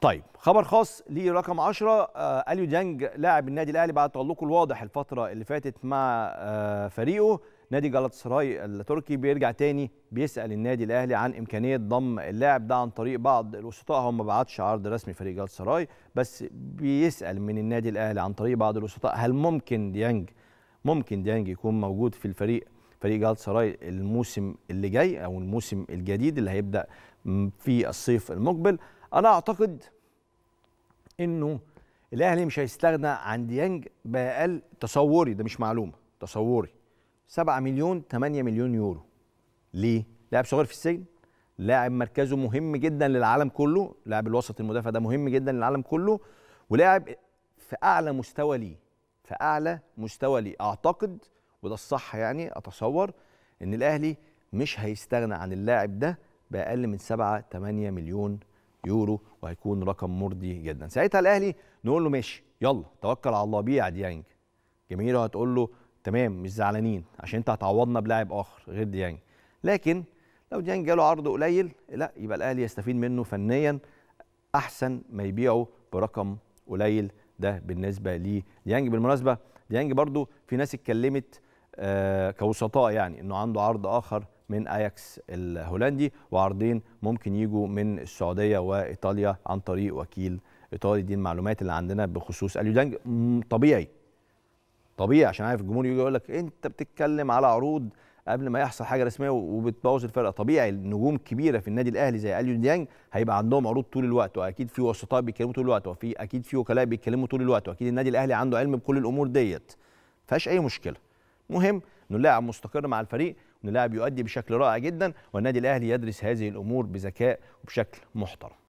طيب خبر خاص لي رقم 10 آه اليو ديانج لاعب النادي الاهلي بعد تألقه الواضح الفتره اللي فاتت مع آه فريقه نادي جلطة سراي التركي بيرجع تاني بيسال النادي الاهلي عن امكانيه ضم اللاعب ده عن طريق بعض الوسطاء هو ما بعتش عرض رسمي فريق جلطة سراي بس بيسال من النادي الاهلي عن طريق بعض الوسطاء هل ممكن ديانج ممكن ديانج يكون موجود في الفريق فريق جلطة سراي الموسم اللي جاي او الموسم الجديد اللي هيبدا في الصيف المقبل انا اعتقد انه الاهلي مش هيستغنى عن ديانج باقل تصوري ده مش معلومه تصوري 7 مليون 8 مليون يورو ليه لاعب صغير في السجن لاعب مركزه مهم جدا للعالم كله لاعب الوسط المدافع ده مهم جدا للعالم كله ولاعب في اعلى مستوى ليه في اعلى مستوى ليه اعتقد وده الصح يعني اتصور ان الاهلي مش هيستغنى عن اللاعب ده باقل من 7 8 مليون يورو وهيكون رقم مرضي جدا ساعتها الاهلي نقول له ماشي يلا توكل على الله بيع ديانج جماهيره هتقول له تمام مش زعلانين عشان انت هتعوضنا بلاعب اخر غير ديانج لكن لو ديانج جاله عرض قليل لا يبقى الاهلي يستفيد منه فنيا احسن ما يبيعه برقم قليل ده بالنسبه لديانج بالمناسبه ديانج برضو في ناس اتكلمت آه، كوسطاء يعني انه عنده عرض اخر من اياكس الهولندي وعرضين ممكن يجوا من السعوديه وايطاليا عن طريق وكيل ايطالي دي المعلومات اللي عندنا بخصوص اليودانج طبيعي طبيعي عشان عارف الجمهور يجي يقول لك انت بتتكلم على عروض قبل ما يحصل حاجه رسميه وبتبوظ الفرقه طبيعي النجوم كبيره في النادي الاهلي زي اليو ديانج هيبقى عندهم عروض طول الوقت واكيد في وسطاء بيتكلموا طول الوقت وفي اكيد في وكلاء بيتكلموا طول الوقت واكيد النادي الاهلي عنده علم بكل الامور ديت ما فيهاش اي مشكله مهم انه اللاعب مستقر مع الفريق وان اللاعب يؤدي بشكل رائع جدا والنادي الاهلي يدرس هذه الامور بذكاء وبشكل محترم